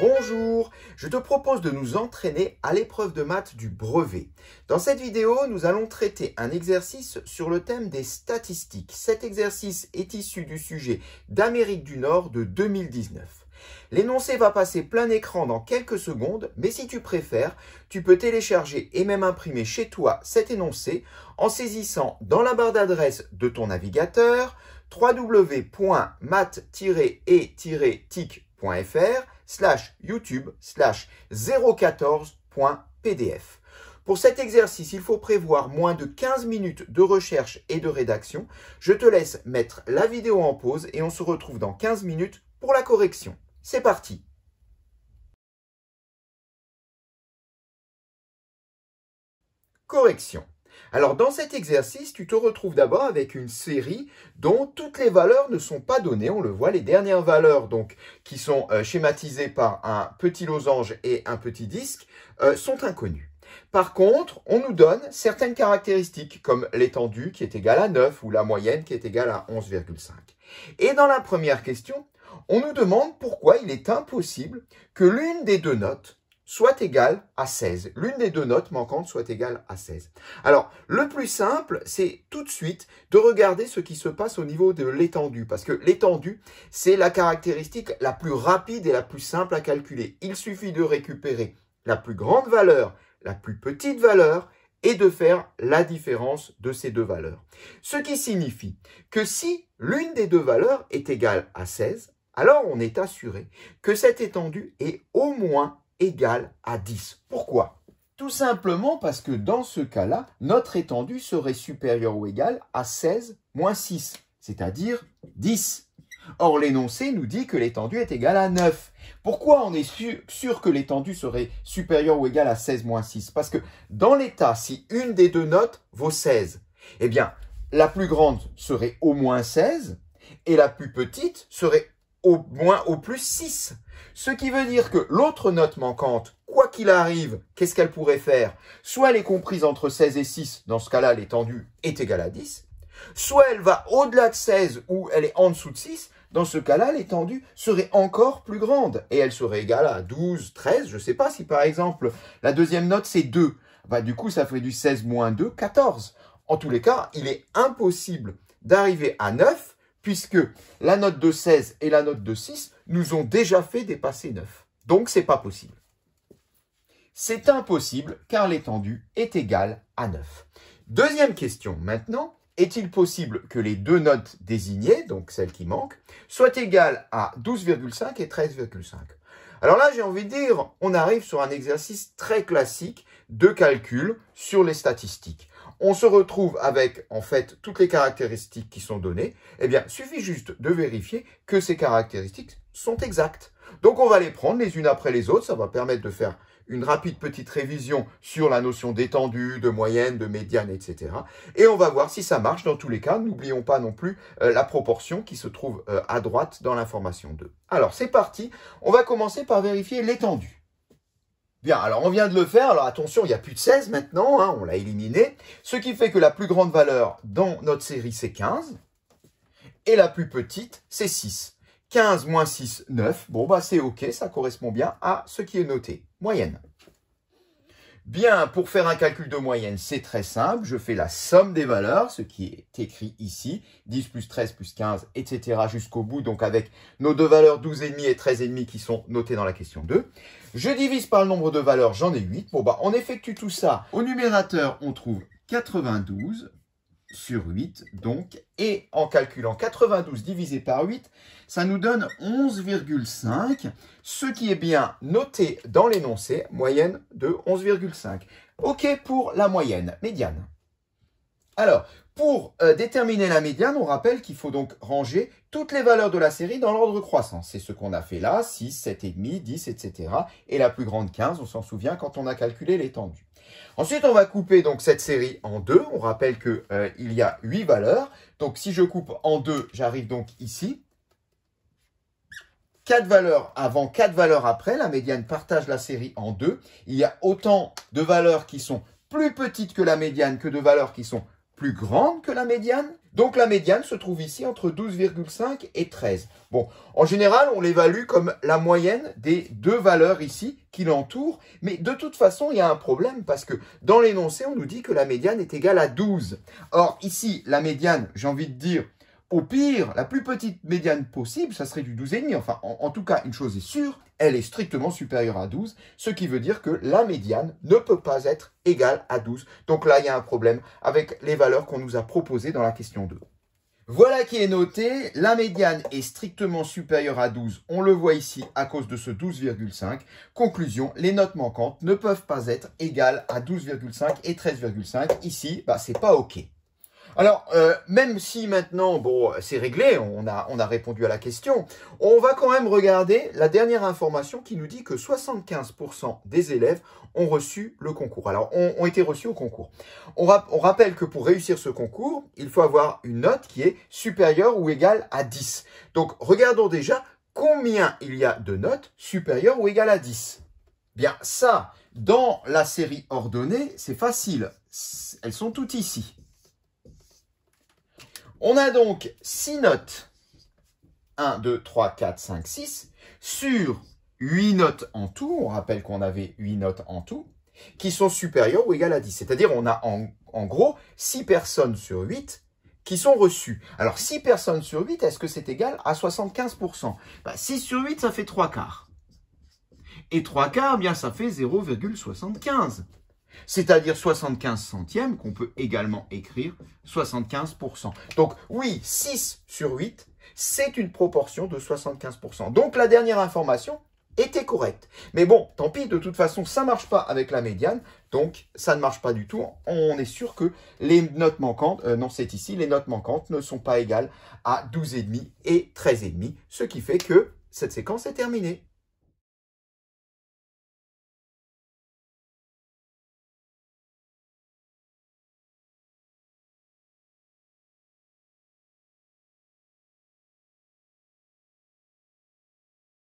Bonjour, je te propose de nous entraîner à l'épreuve de maths du brevet. Dans cette vidéo, nous allons traiter un exercice sur le thème des statistiques. Cet exercice est issu du sujet d'Amérique du Nord de 2019. L'énoncé va passer plein écran dans quelques secondes, mais si tu préfères, tu peux télécharger et même imprimer chez toi cet énoncé en saisissant dans la barre d'adresse de ton navigateur wwwmath e ticfr slash youtube slash 014.pdf. Pour cet exercice, il faut prévoir moins de 15 minutes de recherche et de rédaction. Je te laisse mettre la vidéo en pause et on se retrouve dans 15 minutes pour la correction. C'est parti Correction alors dans cet exercice, tu te retrouves d'abord avec une série dont toutes les valeurs ne sont pas données. On le voit, les dernières valeurs donc qui sont euh, schématisées par un petit losange et un petit disque euh, sont inconnues. Par contre, on nous donne certaines caractéristiques comme l'étendue qui est égale à 9 ou la moyenne qui est égale à 11,5. Et dans la première question, on nous demande pourquoi il est impossible que l'une des deux notes soit égale à 16. L'une des deux notes manquantes soit égale à 16. Alors, le plus simple, c'est tout de suite de regarder ce qui se passe au niveau de l'étendue, parce que l'étendue, c'est la caractéristique la plus rapide et la plus simple à calculer. Il suffit de récupérer la plus grande valeur, la plus petite valeur, et de faire la différence de ces deux valeurs. Ce qui signifie que si l'une des deux valeurs est égale à 16, alors on est assuré que cette étendue est au moins égale à 10. Pourquoi tout simplement parce que dans ce cas-là, notre étendue serait supérieure ou égale à 16 moins 6, c'est-à-dire 10. Or, l'énoncé nous dit que l'étendue est égale à 9. Pourquoi on est sûr, que l'étendue serait supérieure ou égale à 16 moins 6 Parce que dans l'état, si une des deux notes vaut 16, eh bien, la plus grande serait au moins 16 et la plus petite serait au moins au plus 6. Ce qui veut dire que l'autre note manquante, quoi qu'il arrive, qu'est-ce qu'elle pourrait faire Soit elle est comprise entre 16 et 6, dans ce cas-là l'étendue est égale à 10, soit elle va au-delà de 16 ou elle est en dessous de 6, dans ce cas-là l'étendue serait encore plus grande et elle serait égale à 12, 13, je ne sais pas si par exemple la deuxième note c'est 2. Bah, du coup ça ferait du 16 moins 2, 14. En tous les cas, il est impossible d'arriver à 9 puisque la note de 16 et la note de 6 nous ont déjà fait dépasser 9. Donc, ce n'est pas possible. C'est impossible car l'étendue est égale à 9. Deuxième question maintenant, est-il possible que les deux notes désignées, donc celles qui manquent, soient égales à 12,5 et 13,5 Alors là, j'ai envie de dire, on arrive sur un exercice très classique de calcul sur les statistiques on se retrouve avec, en fait, toutes les caractéristiques qui sont données. Eh bien, suffit juste de vérifier que ces caractéristiques sont exactes. Donc, on va les prendre les unes après les autres. Ça va permettre de faire une rapide petite révision sur la notion d'étendue, de moyenne, de médiane, etc. Et on va voir si ça marche dans tous les cas. N'oublions pas non plus euh, la proportion qui se trouve euh, à droite dans l'information 2. Alors, c'est parti. On va commencer par vérifier l'étendue. Bien, alors on vient de le faire, alors attention, il n'y a plus de 16 maintenant, hein, on l'a éliminé, ce qui fait que la plus grande valeur dans notre série, c'est 15, et la plus petite, c'est 6. 15 moins 6, 9, bon bah c'est ok, ça correspond bien à ce qui est noté, moyenne. Bien, pour faire un calcul de moyenne, c'est très simple. Je fais la somme des valeurs, ce qui est écrit ici, 10 plus 13 plus 15, etc. jusqu'au bout, donc avec nos deux valeurs 12,5 et 13,5 qui sont notées dans la question 2. Je divise par le nombre de valeurs, j'en ai 8. Bon, bah, on effectue tout ça. Au numérateur, on trouve 92 sur 8, donc, et en calculant 92 divisé par 8, ça nous donne 11,5, ce qui est bien noté dans l'énoncé, moyenne de 11,5. OK pour la moyenne, médiane. Alors, pour euh, déterminer la médiane, on rappelle qu'il faut donc ranger toutes les valeurs de la série dans l'ordre croissant. C'est ce qu'on a fait là, 6, 7,5, 10, etc. Et la plus grande 15, on s'en souvient quand on a calculé l'étendue. Ensuite, on va couper donc cette série en deux. On rappelle qu'il euh, y a 8 valeurs. Donc, si je coupe en deux, j'arrive donc ici. 4 valeurs avant, 4 valeurs après. La médiane partage la série en deux. Il y a autant de valeurs qui sont plus petites que la médiane que de valeurs qui sont plus grande que la médiane. Donc la médiane se trouve ici entre 12,5 et 13. Bon, en général, on l'évalue comme la moyenne des deux valeurs ici qui l'entourent, mais de toute façon, il y a un problème parce que dans l'énoncé, on nous dit que la médiane est égale à 12. Or, ici, la médiane, j'ai envie de dire, au pire, la plus petite médiane possible, ça serait du 12,5. Enfin, en, tout cas, une chose est sûre, elle est strictement supérieure à 12, ce qui veut dire que la médiane ne peut pas être égale à 12. Donc là, il y a un problème avec les valeurs qu'on nous a proposées dans la question 2. Voilà qui est noté, la médiane est strictement supérieure à 12, on le voit ici à cause de ce 12,5. Conclusion, les notes manquantes ne peuvent pas être égales à 12,5 et 13,5. Ici, bah, ce n'est pas OK. Alors, euh, même si maintenant, bon, c'est réglé, on a, répondu à la question, on va quand même regarder la dernière information qui nous dit que 75% des élèves ont reçu le concours. Alors, ont, été reçus au concours. On, on rappelle que pour réussir ce concours, il faut avoir une note qui est supérieure ou égale à 10. Donc, regardons déjà combien il y a de notes supérieures ou égales à 10. Bien, ça, dans la série ordonnée, c'est facile. Elles sont toutes ici. On a donc 6 notes, 1, 2, 3, 4, 5, 6, sur 8 notes en tout, on rappelle qu'on avait 8 notes en tout, qui sont supérieures ou égales à 10. C'est-à-dire on a en, gros 6 personnes sur 8 qui sont reçues. Alors 6 personnes sur 8, est-ce que c'est égal à 75% 6 bah, sur 8, ça fait 3 quarts. Et 3 quarts, eh bien ça fait 0,75 c'est-à-dire 75 centièmes qu'on peut également écrire 75%. Donc oui, 6 sur 8, c'est une proportion de 75%. Donc la dernière information était correcte. Mais bon, tant pis, de toute façon, ça ne marche pas avec la médiane, donc ça ne marche pas du tout. On est sûr que les notes manquantes, euh, non c'est ici, les notes manquantes ne sont pas égales à 12,5 et 13,5, ce qui fait que cette séquence est terminée.